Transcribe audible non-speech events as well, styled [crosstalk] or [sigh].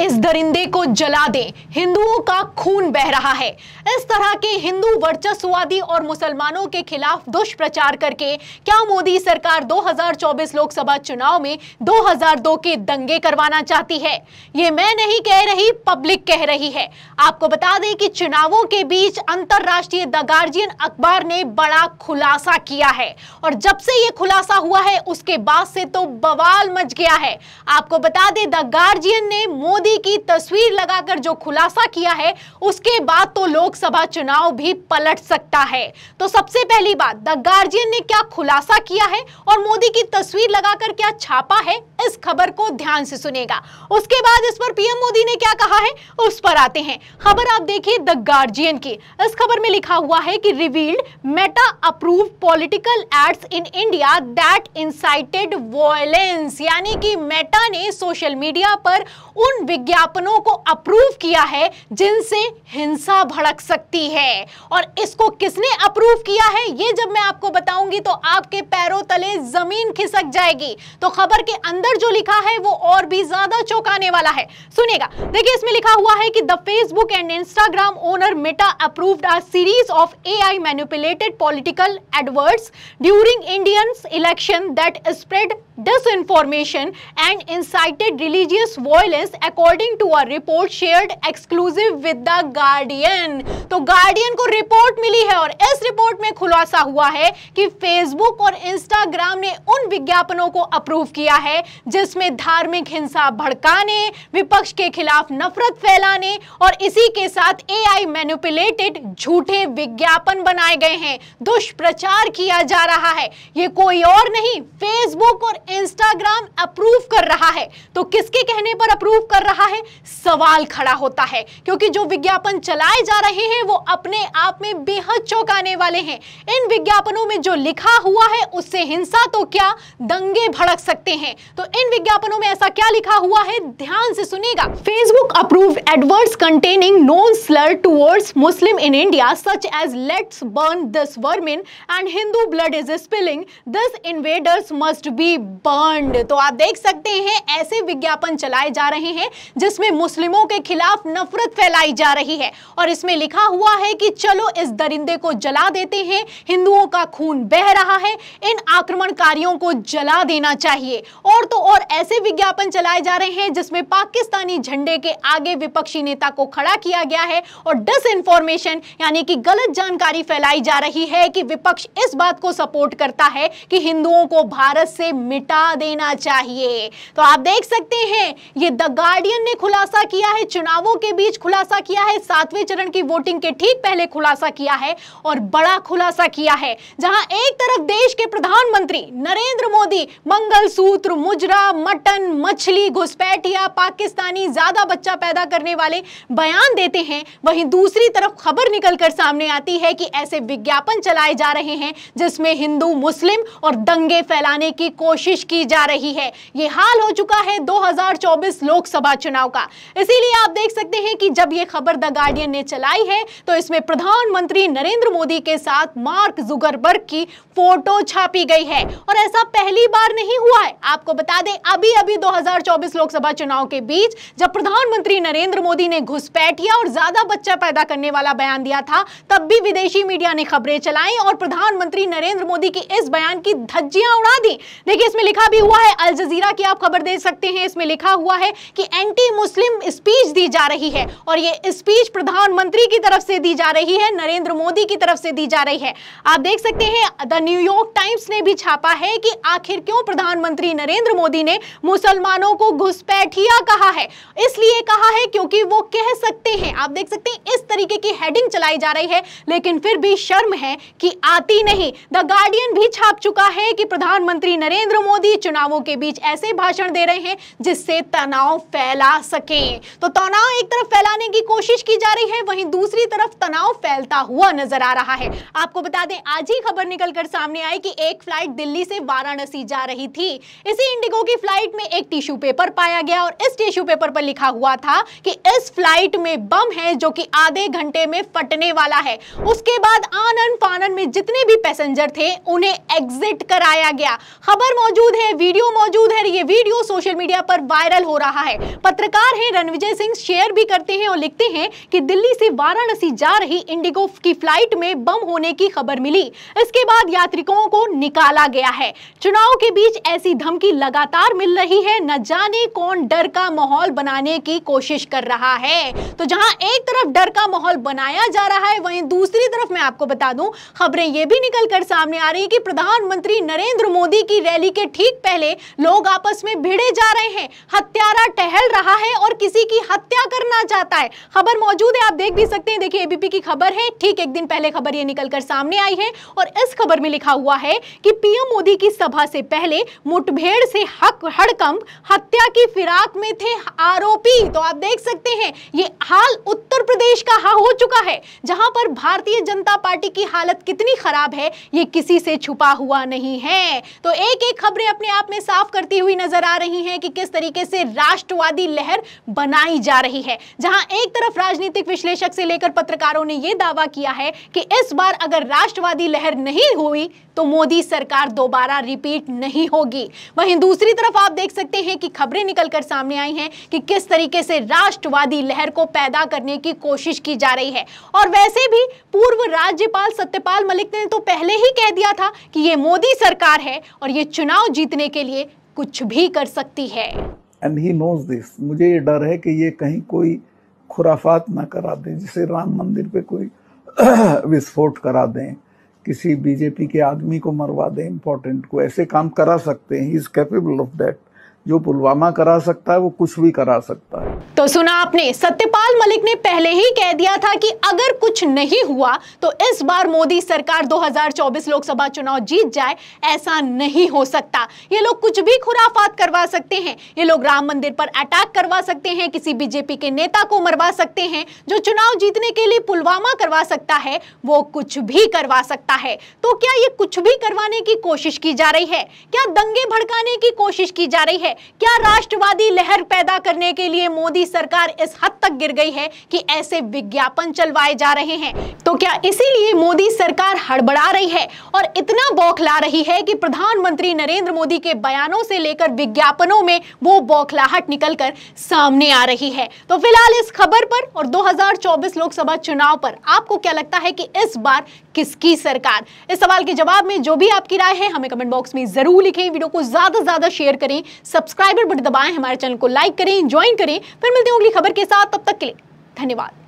इस दरिंदे को जला दें हिंदुओं का खून बह रहा है इस तरह के हिंदू वर्चस्ववादी और मुसलमानों के खिलाफ दुष्प्रचार करके क्या मोदी सरकार 2024 लोकसभा चुनाव में 2002 के दंगे करवाना चाहती है ये मैं नहीं कह रही पब्लिक कह रही है आपको बता दें कि चुनावों के बीच अंतरराष्ट्रीय द गार्जियन अखबार ने बड़ा खुलासा किया है और जब से ये खुलासा हुआ है उसके बाद से तो बवाल मच गया है आपको बता दें द गार्जियन ने मोदी मोदी की तस्वीर लगाकर जो खुलासा किया है उसके बाद तो लोकसभा चुनाव भी पलट सकता है तो सबसे पहली बात द गार्जियन ने क्या खुलासा किया है और मोदी की तस्वीर लगाकर क्या छापा है इस खबर को ध्यान से सुनेगा उसके बाद इस पर पीएम मोदी ने क्या कहा है उस पर आते हैं खबर आप देखिए द गार्जियन की इस खबर में लिखा हुआ है कि revealed Meta approve political ads in India that incited violence यानी कि मेटा ने सोशल मीडिया पर उन विज्ञापनों को अप्रूव किया है जिनसे हिंसा भड़क सकती है और इसको किसने अप्रूव किया है ये जब मैं आपको बताऊंगी तो आपके पैरों तले जमीन खिसक जाएगी तो खबर के अंदर जो लिखा है वो और भी ज्यादा चौंकाने वाला है सुनेगा देखिए इसमें लिखा हुआ है कि the Facebook and Instagram owner Meta approved a series of A I manipulated political adverts during Indian election that spread disinformation and incited religious violence according according to a report shared exclusive with the Guardian तो Guardian को report मिली है और इस report में खुलासा हुआ है कि फेसबुक और इंस्टाग्राम ने उन विज्ञापनों को अप्रूव किया है जिसमें धार्मिक हिंसा भड़काने विपक्ष के खिलाफ नफरत फैलाने और इसी के साथ एआई मैनिपुलेटेड झूठे विज्ञापन बनाए गए हैं दुष्प्रचार किया जा रहा है ये कोई और नहीं फेसबुक और इंस्टाग्राम अप्रूव कर रहा है तो किसके कहने पर अप्रूव कर रहा है सवाल खड़ा होता है क्योंकि जो विज्ञापन चलाए जा रहे हैं वो अपने आप में बेहद चौंकाने वाले हैं इन विज्ञापनों में जो लिखा हुआ है उससे हिंसा तो क्या दंगे भड़क सकते हैं तो इन विज्ञापनों में ऐसा क्या लिखा हुआ है ध्यान से सुनेगा Facebook approve adverts containing known slur towards Muslim in India such as let's burn this vermin and Hindu blood is spilling this invaders must be burn तो आप देख सकते हैं ऐसे विज्ञापन चलाए जा रहे हैं जिसमें मुस्लिमों के खिलाफ नफरत फैलाई जा रही है और इसमें लिखा हुआ है कि चलो इस दरिंदे को जला देते हैं हिंदुओं का खून बह रहा है इन आक्रमणकारियों को जला देना चाहिए और तो और ऐसे विज्ञापन चलाए जा रहे हैं जिसमें पाकिस्तानी झंडे के आगे विपक्षी नेता को खड़ा किया गया है और डिस इन्फॉर्मेशन यानी कि गलत जानकारी फैलाई जा रही है कि विपक्ष इस बात को सपोर्ट करता है कि हिंदुओं को भारत से मिटा देना चाहिए तो आप देख सकते हैं ये द गार्डियन ने खुलासा किया है चुनावों के बीच खुलासा किया है सातवें चरण की वोटिंग के ठीक पहले खुलासा किया है और बड़ा खुलासा किया है जहां एक तरफ देश के प्रधानमंत्री नरेंद्र मोदी सूत्र मुजरा मटन मछली घुसपैठिया पाकिस्तानी ज्यादा बच्चा पैदा करने वाले बयान देते हैं वहीं दूसरी तरफ खबर निकलकर सामने आती है कि ऐसे विज्ञापन चलाए जा रहे हैं जिसमें हिंदू मुस्लिम और दंगे फैलाने की कोशिश की जा रही है यह हाल हो चुका है 2024 लोकसभा चुनाव का इसीलिए आप देख सकते हैं कि जब ये खबर द गार्डियन ने चलाई है तो इसमें प्रधानमंत्री नरेंद्र मोदी के साथ मार्क जुगरबर्ग की फोटो छापी गई है और ऐसा पहली बार नहीं हुआ है आपको बता दें अभी अभी 2024 लोकसभा चुनाव के बीच जब प्रधानमंत्री नरेंद्र मोदी ने घुसपैठिया और ज्यादा बच्चा पैदा करने वाला बयान दिया था तब भी विदेशी मीडिया ने खबरें चलाई और प्रधानमंत्री नरेंद्र मोदी की इस बयान की धज्जियां उड़ा दी देखिए इसमें लिखा भी हुआ है अल जजीरा की आप खबर दे सकते हैं इसमें लिखा हुआ है कि एन एंटी मुस्लिम स्पीच दी जा रही है और ये स्पीच प्रधानमंत्री की तरफ से दी जा रही है नरेंद्र मोदी की तरफ से दी जा रही है आप देख सकते हैं द न्यूयॉर्क टाइम्स ने भी छापा है कि आखिर क्यों प्रधानमंत्री नरेंद्र मोदी ने मुसलमानों को घुसपैठिया कहा है इसलिए कहा है क्योंकि वो कह सकते हैं आप देख सकते हैं इस तरीके की हेडिंग चलाई जा रही है लेकिन फिर भी शर्म है कि आती नहीं द गार्डियन भी छाप चुका है कि प्रधानमंत्री नरेंद्र मोदी चुनावों के बीच ऐसे भाषण दे रहे हैं जिससे तनाव फैल फैला सकें तो तनाव एक तरफ फैलाने की कोशिश की जा रही है वहीं दूसरी तरफ तनाव फैलता हुआ नजर आ रहा है आपको बता दें आज ही खबर निकलकर सामने आई कि एक फ्लाइट दिल्ली से वाराणसी जा रही थी इसी इंडिगो की फ्लाइट में एक टिश्यू पेपर पाया गया और इस टिश्यू पेपर पर लिखा हुआ था कि इस फ्लाइट में बम है जो कि आधे घंटे में फटने वाला है उसके बाद आनंद फानन में जितने भी पैसेंजर थे उन्हें एग्जिट कराया गया खबर मौजूद है वीडियो मौजूद है ये वीडियो सोशल मीडिया पर वायरल हो रहा है पत्रकार हैं रणविजय सिंह शेयर भी करते हैं और लिखते हैं कि दिल्ली से वाराणसी जा रही इंडिगो की फ्लाइट में बम होने की खबर मिली इसके बाद यात्रिकों को निकाला गया है चुनाव के बीच ऐसी धमकी लगातार मिल रही है न जाने कौन डर का माहौल बनाने की कोशिश कर रहा है तो जहां एक तरफ डर का माहौल बनाया जा रहा है वही दूसरी तरफ मैं आपको बता दूं खबरें ये भी निकल कर सामने आ रही है कि प्रधानमंत्री नरेंद्र मोदी की रैली के ठीक पहले लोग आपस में भिड़े जा रहे हैं हत्यारा टहल रहा है और किसी की हत्या करना चाहता है खबर मौजूद है आप देख भी सकते हैं देखिए एबीपी की खबर है ठीक एक दिन पहले खबर ये निकलकर सामने आई है और इस खबर में लिखा हुआ है कि पीएम मोदी की सभा से पहले मुठभेड़ से हक हड़कंप हत्या की फिराक में थे आरोपी तो आप देख सकते हैं ये हाल उत्तर प्रदेश का हा हो चुका है जहां पर भारतीय जनता जनता पार्टी की हालत कितनी खराब है ये किसी से छुपा हुआ नहीं है तो एक एक खबरें अपने आप में साफ करती हुई नजर आ रही हैं कि किस तरीके से राष्ट्रवादी लहर बनाई जा रही है जहां एक तरफ राजनीतिक विश्लेषक से लेकर पत्रकारों ने यह दावा किया है कि इस बार अगर राष्ट्रवादी लहर नहीं हुई तो मोदी सरकार दोबारा रिपीट नहीं होगी वहीं दूसरी तरफ आप देख सकते हैं कि खबरें निकलकर सामने आई हैं कि किस तरीके से राष्ट्रवादी लहर को पैदा करने की कोशिश की जा रही है और वैसे भी पूर्व राज्यपाल सत्यपाल मलिक ने तो पहले ही कह दिया था कि ये मोदी सरकार है और ये चुनाव जीतने के लिए कुछ भी कर सकती है एंड ही नोज दिस मुझे ये डर है कि ये कहीं कोई खुराफात ना करा दें जिसे राम मंदिर पे कोई [clears throat] विस्फोट करा दें किसी बीजेपी के आदमी को मरवा दें इम्पोर्टेंट को ऐसे काम करा सकते हैं he is capable of that जो पुलवामा करा सकता है वो कुछ भी करा सकता है तो सुना आपने सत्यपाल मलिक ने पहले ही कह दिया था कि अगर कुछ नहीं हुआ तो इस बार मोदी सरकार 2024 लोकसभा चुनाव जीत जाए ऐसा नहीं हो सकता ये लोग कुछ भी खुराफात करवा सकते हैं ये लोग राम मंदिर पर अटैक करवा सकते हैं किसी बीजेपी के नेता को मरवा सकते हैं जो चुनाव जीतने के लिए पुलवामा करवा सकता है वो कुछ भी करवा सकता है तो क्या ये कुछ भी करवाने की कोशिश की जा रही है क्या दंगे भड़काने की कोशिश की जा रही है है क्या राष्ट्रवादी लहर पैदा करने के लिए मोदी सरकार इस हद तक गिर गई है कि ऐसे विज्ञापन चलवाए जा रहे हैं तो क्या इसीलिए मोदी सरकार हड़बड़ा रही है और इतना बौखला रही है कि प्रधानमंत्री नरेंद्र मोदी के बयानों से लेकर विज्ञापनों में वो बौखलाहट निकलकर सामने आ रही है तो फिलहाल इस खबर पर और 2024 लोकसभा चुनाव पर आपको क्या लगता है कि इस बार किसकी सरकार इस सवाल के जवाब में जो भी आपकी राय है हमें कमेंट बॉक्स में जरूर लिखें वीडियो को ज्यादा से ज्यादा शेयर करें सब्सक्राइबर बटन दबाएं हमारे चैनल को लाइक करें ज्वाइन करें फिर मिलते हैं अगली खबर के साथ तब तक के लिए धन्यवाद